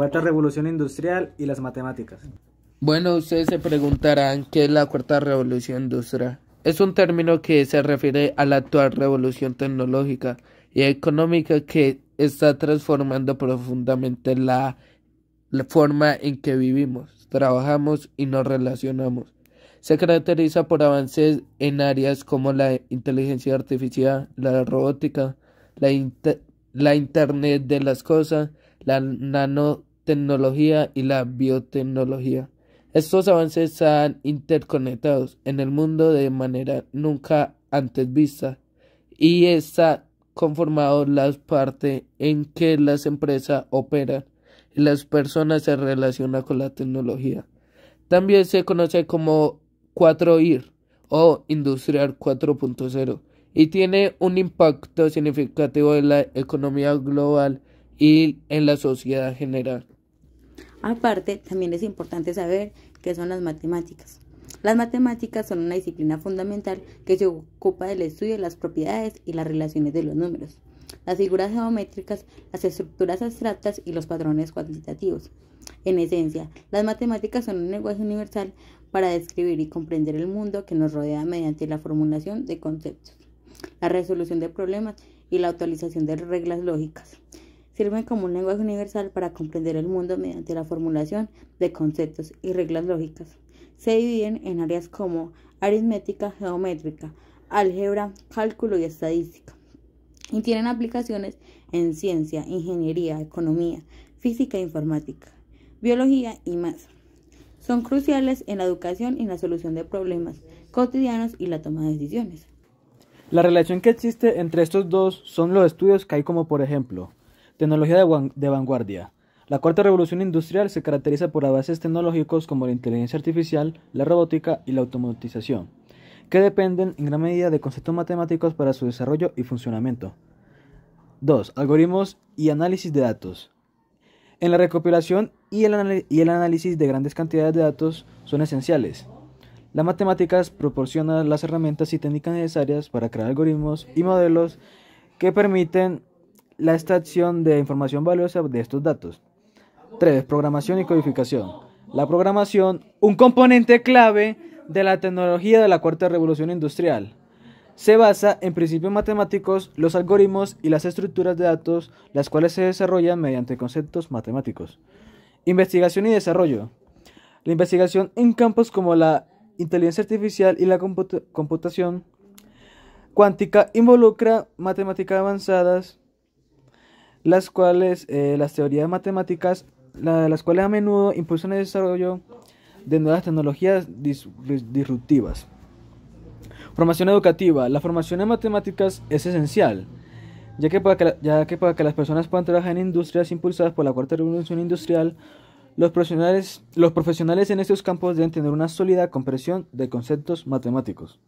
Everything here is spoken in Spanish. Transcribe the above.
Cuarta Revolución Industrial y las matemáticas. Bueno, ustedes se preguntarán qué es la Cuarta Revolución Industrial. Es un término que se refiere a la actual revolución tecnológica y económica que está transformando profundamente la, forma en que vivimos, trabajamos y nos relacionamos. Se caracteriza por avances en áreas como la inteligencia artificial, la robótica, la, la Internet de las cosas, la nano tecnología y la biotecnología. Estos avances están interconectados en el mundo de manera nunca antes vista y está conformado las partes en que las empresas operan y las personas se relacionan con la tecnología. También se conoce como 4IR o Industrial 4.0 y tiene un impacto significativo en la economía global y en la sociedad general. Aparte, también es importante saber qué son las matemáticas. Las matemáticas son una disciplina fundamental que se ocupa del estudio de las propiedades y las relaciones de los números, las figuras geométricas, las estructuras abstractas y los patrones cuantitativos. En esencia, las matemáticas son un lenguaje universal para describir y comprender el mundo que nos rodea mediante la formulación de conceptos, la resolución de problemas y la actualización de reglas lógicas sirven como un lenguaje universal para comprender el mundo mediante la formulación de conceptos y reglas lógicas. Se dividen en áreas como aritmética, geométrica, álgebra, cálculo y estadística. Y tienen aplicaciones en ciencia, ingeniería, economía, física e informática, biología y más. Son cruciales en la educación y en la solución de problemas cotidianos y la toma de decisiones. La relación que existe entre estos dos son los estudios que hay como por ejemplo Tecnología de, vanguardia. La cuarta revolución industrial se caracteriza por avances tecnológicos como la inteligencia artificial, la robótica y la automatización, que dependen en gran medida de conceptos matemáticos para su desarrollo y funcionamiento. 2. Algoritmos y análisis de datos. En la recopilación y el, y el análisis de grandes cantidades de datos son esenciales. Las matemáticas proporcionan las herramientas y técnicas necesarias para crear algoritmos y modelos que permiten la extracción de información valiosa de estos datos. 3. Programación y codificación. La programación, un componente clave de la tecnología de la cuarta revolución industrial. Se basa en principios matemáticos, los algoritmos y las estructuras de datos, las cuales se desarrollan mediante conceptos matemáticos. Investigación y desarrollo. La investigación en campos como la inteligencia artificial y la computación cuántica involucra matemáticas avanzadas, las cuales eh, las teorías matemáticas, las cuales a menudo impulsan el desarrollo de nuevas tecnologías disruptivas. Formación educativa. La formación en matemáticas es esencial, ya que, para que ya que para que las personas puedan trabajar en industrias impulsadas por la cuarta revolución industrial, los profesionales, los profesionales en estos campos deben tener una sólida comprensión de conceptos matemáticos.